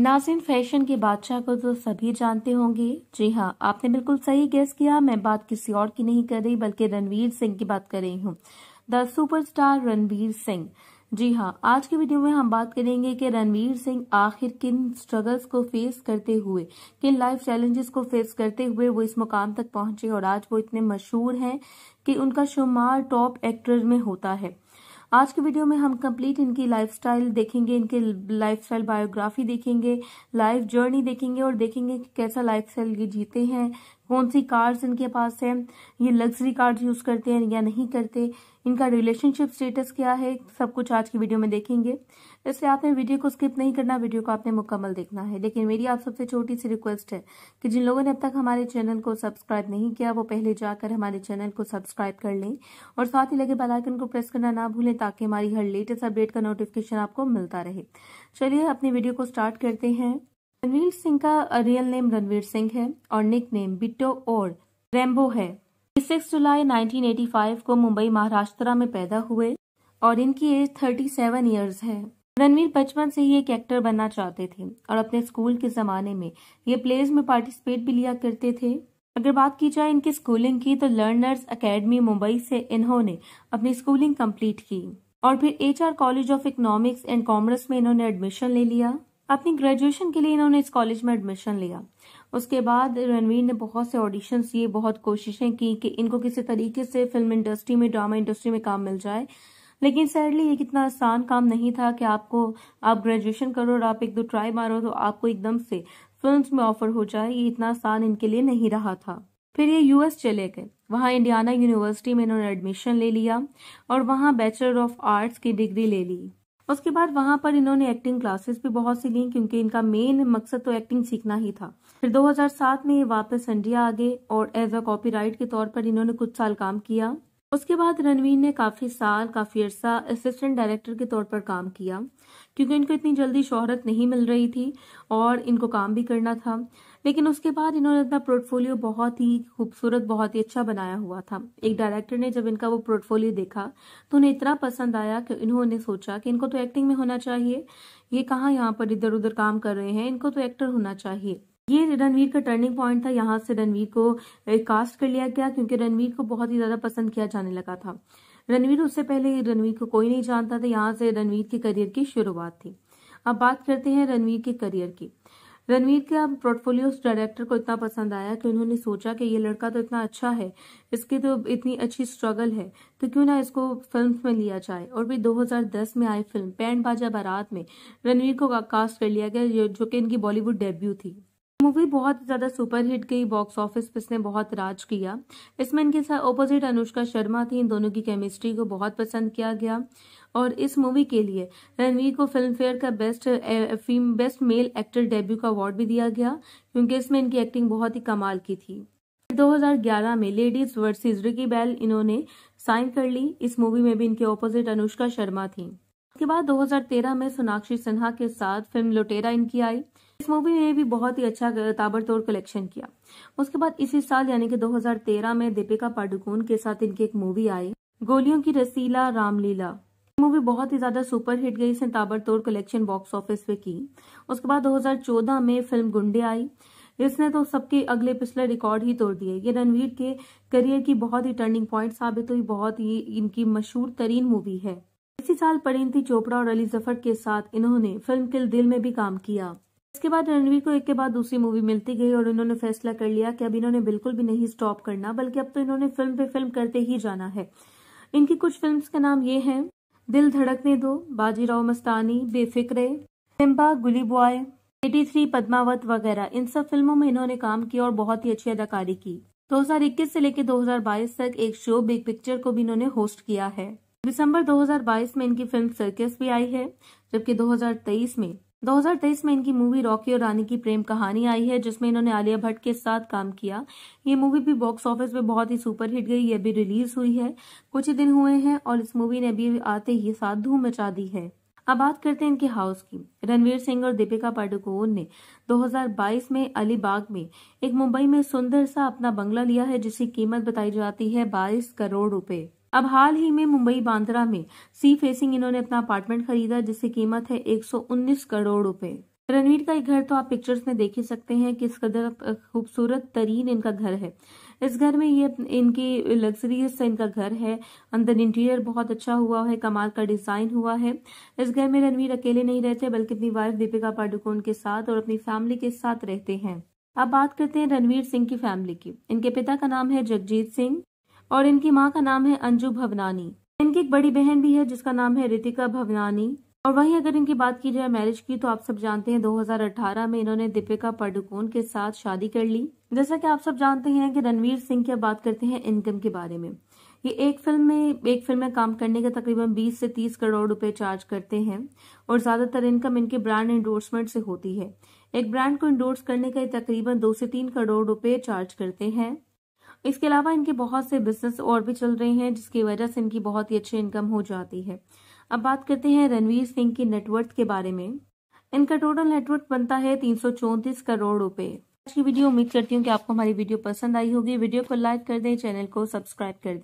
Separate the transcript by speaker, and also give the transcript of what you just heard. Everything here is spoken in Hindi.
Speaker 1: नाजिन फैशन के बादशाह को तो सभी जानते होंगे जी हाँ आपने बिल्कुल सही गैस किया मैं बात किसी और की नहीं कर रही बल्कि रणवीर सिंह की बात कर रही हूँ द सुपरस्टार रणवीर सिंह जी हाँ आज की वीडियो में हम बात करेंगे कि रणवीर सिंह आखिर किन स्ट्रगल्स को फेस करते हुए किन लाइफ चैलेंजेस को फेस करते हुए वो इस मुकाम तक पहुंचे और आज वो इतने मशहूर हैं कि उनका शुमार टॉप एक्टर में होता है आज के वीडियो में हम कंप्लीट इनकी लाइफस्टाइल देखेंगे इनके लाइफस्टाइल बायोग्राफी देखेंगे लाइफ जर्नी देखेंगे और देखेंगे कि कैसा लाइफ स्टाइल ये जीते हैं कौन सी कार्स इनके पास है ये लग्जरी कार्स यूज़ करते हैं या नहीं करते इनका रिलेशनशिप स्टेटस क्या है सब कुछ आज की वीडियो में देखेंगे इससे आपने वीडियो को स्किप नहीं करना वीडियो को आपने मुकम्मल देखना है लेकिन मेरी आप सबसे छोटी सी रिक्वेस्ट है कि जिन लोगों ने अब तक हमारे चैनल को सब्सक्राइब नहीं किया वो पहले जाकर हमारे चैनल को सब्सक्राइब कर लें और साथ ही लगे बेलाइकन को प्रेस करना ना भूलें ताकि हमारी हर लेटेस्ट अपडेट का नोटिफिकेशन आपको मिलता रहे चलिए अपनी वीडियो को स्टार्ट करते हैं रणवीर सिंह का रियल नेम रणवीर सिंह है और निक नेम बिटो और रेम्बो है सिक्स जुलाई 1985 को मुंबई महाराष्ट्र में पैदा हुए और इनकी एज 37 सेवन ईयर्स है रणवीर बचपन से ही एक एक्टर बनना चाहते थे और अपने स्कूल के जमाने में ये प्लेज में पार्टिसिपेट भी लिया करते थे अगर बात की जाए इनकी स्कूलिंग की तो लर्नर्स एकेडमी मुंबई से इन्होंने अपनी स्कूलिंग कंप्लीट की और फिर HR college of economics and commerce में इन्होंने एडमिशन ले लिया अपनी ग्रेजुएशन के लिए इन्होंने इस कॉलेज में एडमिशन लिया उसके बाद रणवीर ने बहुत से ऑडिशंस लिए बहुत कोशिशें की कि इनको किसी तरीके से फिल्म इंडस्ट्री में ड्रामा इंडस्ट्री में काम मिल जाए लेकिन सैडली ये कितना आसान काम नहीं था कि आपको आप ग्रेजुएशन करो और आप एक दो ट्राई मारो तो आपको एकदम से फिल्म में ऑफर हो जाए ये इतना आसान इनके लिए नहीं रहा था फिर ये यूएस चले गए वहाँ इंडियाना यूनिवर्सिटी में इन्होंने एडमिशन ले लिया और वहाँ बैचलर ऑफ आर्ट्स की डिग्री ले ली उसके बाद वहां पर इन्होंने एक्टिंग क्लासेस भी बहुत सी ली क्योंकि इनका मेन मकसद तो एक्टिंग सीखना ही था फिर 2007 में ये वापस इंडिया आ गए और एज अ कॉपी के तौर पर इन्होंने कुछ साल काम किया उसके बाद रणवीर ने काफ़ी साल काफ़ी अर्सा असिस्टेंट डायरेक्टर के तौर पर काम किया क्योंकि इनको इतनी जल्दी शोहरत नहीं मिल रही थी और इनको काम भी करना था लेकिन उसके बाद इन्होंने अपना पोर्टफोलियो बहुत ही खूबसूरत बहुत ही अच्छा बनाया हुआ था एक डायरेक्टर ने जब इनका वो पोर्टफोलियो देखा तो उन्हें इतना पसंद आया कि इन्होंने सोचा कि इनको तो एक्टिंग में होना चाहिए ये कहाँ यहाँ पर इधर उधर काम कर रहे हैं इनको तो एक्टर होना चाहिए ये रणवीर का टर्निंग पॉइंट था यहाँ से रणवीर को कास्ट कर लिया गया क्योंकि रणवीर को बहुत ही ज्यादा पसंद किया जाने लगा था रणवीर उससे पहले रणवीर को कोई नहीं जानता था यहाँ से रणवीर के करियर की शुरुआत थी अब बात करते हैं रणवीर के करियर की रणवीर के अब पोर्टफोलियो उस डायरेक्टर को इतना पसंद आया कि उन्होंने सोचा कि ये लड़का तो इतना अच्छा है इसकी तो इतनी अच्छी स्ट्रगल है तो क्यों ना इसको फिल्म में लिया जाए और भी 2010 में आई फिल्म पैंड बाजा बारात में रणवीर को कास्ट कर लिया गया जो कि इनकी बॉलीवुड डेब्यू थी मूवी बहुत ज़्यादा सुपर हिट गई बॉक्स ऑफिस पर इसने बहुत राज किया इसमें इनके साथ ऑपोजिट अनुष्का शर्मा थी इन दोनों की केमिस्ट्री को बहुत पसंद किया गया और इस मूवी के लिए रणवीर को फिल्म फेयर का best film best male actor debut का अवार्ड भी दिया गया क्योंकि इसमें इनकी एक्टिंग बहुत ही कमाल की थी 2011 में लेडीज वर्सेस रिकी बेल इन्होंने साइन कर ली इस मूवी में भी इनके ऑपोजिट अनुष्का शर्मा थी उसके बाद 2013 में सोनाक्षी सिन्हा के साथ फिल्म लुटेरा इनकी आई इस मूवी ने भी बहुत ही अच्छा ताबड़तोड़ कलेक्शन किया उसके बाद इसी साल यानी कि 2013 में दीपिका पाडुकोन के साथ इनकी एक मूवी आई गोलियों की रसीला रामलीला मूवी बहुत ही ज्यादा सुपर हिट गई इसने ताबड़तोड़ कलेक्शन बॉक्स ऑफिस पे की उसके बाद 2014 में फिल्म गुंडे आई इसने तो सबके अगले पिछले रिकॉर्ड ही तोड़ दिए ये रणवीर के करियर की बहुत ही टर्निंग पॉइंट साबित हुई बहुत ही इनकी मशहूर तरीन मूवी है इसी साल परिंती चोपड़ा और अली जफर के साथ इन्होंने फिल्म किल दिल में भी काम किया इसके बाद रणवीर को एक के बाद दूसरी मूवी मिलती गई और इन्होंने फैसला कर लिया कि अब इन्होंने बिल्कुल भी नहीं स्टॉप करना बल्कि अब तो इन्होंने फिल्म पे फिल्म करते ही जाना है इनकी कुछ फिल्म्स के नाम ये हैं दिल धड़कने दो बाजीराव मस्तानी बेफिक्रे सिम्बा गुली बॉय एटी थ्री पदमावत वगैरह इन सब फिल्मों में इन्होंने काम किया और बहुत ही अच्छी अदाकारी की 2021 से लेकर 2022 तक एक शो बिग पिक्चर को भी इन्होंने होस्ट किया है दिसंबर 2022 में इनकी फिल्म सर्कस भी आई है जबकि 2023 में 2023 में इनकी मूवी रॉकी और रानी की प्रेम कहानी आई है जिसमें इन्होंने आलिया भट्ट के साथ काम किया ये मूवी भी बॉक्स ऑफिस में बहुत ही सुपर हिट गई ये भी रिलीज हुई है कुछ ही दिन हुए हैं और इस मूवी ने अभी आते ही साथ धूम मचा दी है अब बात करते हैं इनके हाउस की रणवीर सिंह और दीपिका पाडुकोन ने 2022 में अलीबाग में एक मुंबई में सुंदर सा अपना बंगला लिया है जिसकी कीमत बताई जाती है 22 करोड़ रुपए अब हाल ही में मुंबई बांद्रा में सी फेसिंग इन्होंने अपना अपार्टमेंट खरीदा जिसकी कीमत है 119 करोड़ रुपए रणवीर का एक घर तो आप पिक्चर्स में देख ही सकते हैं किस कदर खूबसूरत तरीन इनका घर है इस घर में ये इनकी लग्जरियस इनका घर है अंदर इंटीरियर बहुत अच्छा हुआ है कमाल का डिजाइन हुआ है इस घर में रणवीर अकेले नहीं रहते बल्कि अपनी वाइफ दीपिका पाडुकोण के साथ और अपनी फैमिली के साथ रहते हैं अब बात करते हैं रणवीर सिंह की फैमिली की इनके पिता का नाम है जगजीत सिंह और इनकी माँ का नाम है अंजू भवनानी इनकी एक बड़ी बहन भी है जिसका नाम है रितिका भवनानी और वहीं अगर इनकी बात की जाए मैरिज की तो आप सब जानते हैं 2018 में इन्होंने दीपिका पाडुकोन के साथ शादी कर ली जैसा कि आप सब जानते हैं कि रणवीर सिंह की बात करते हैं इनकम के बारे में ये एक फिल्म में एक फिल्म में काम करने का तकरीबन 20 से 30 करोड़ रुपए चार्ज करते हैं और ज्यादातर इनकम इनके ब्रांड इंडोर्समेंट से होती है एक ब्रांड को इंडोर्स करने का तकरीबन दो से तीन करोड़ रुपए चार्ज करते हैं इसके अलावा इनके बहुत से बिजनेस और भी चल रहे हैं जिसकी वजह से इनकी बहुत ही अच्छी इनकम हो जाती है अब बात करते हैं रणवीर सिंह के नेटवर्थ के बारे में इनका टोटल नेटवर्थ बनता है तीन करोड़ रुपए आज की वीडियो उम्मीद करती हूँ कि आपको हमारी वीडियो पसंद आई होगी वीडियो को लाइक कर दें चैनल को सब्सक्राइब कर दें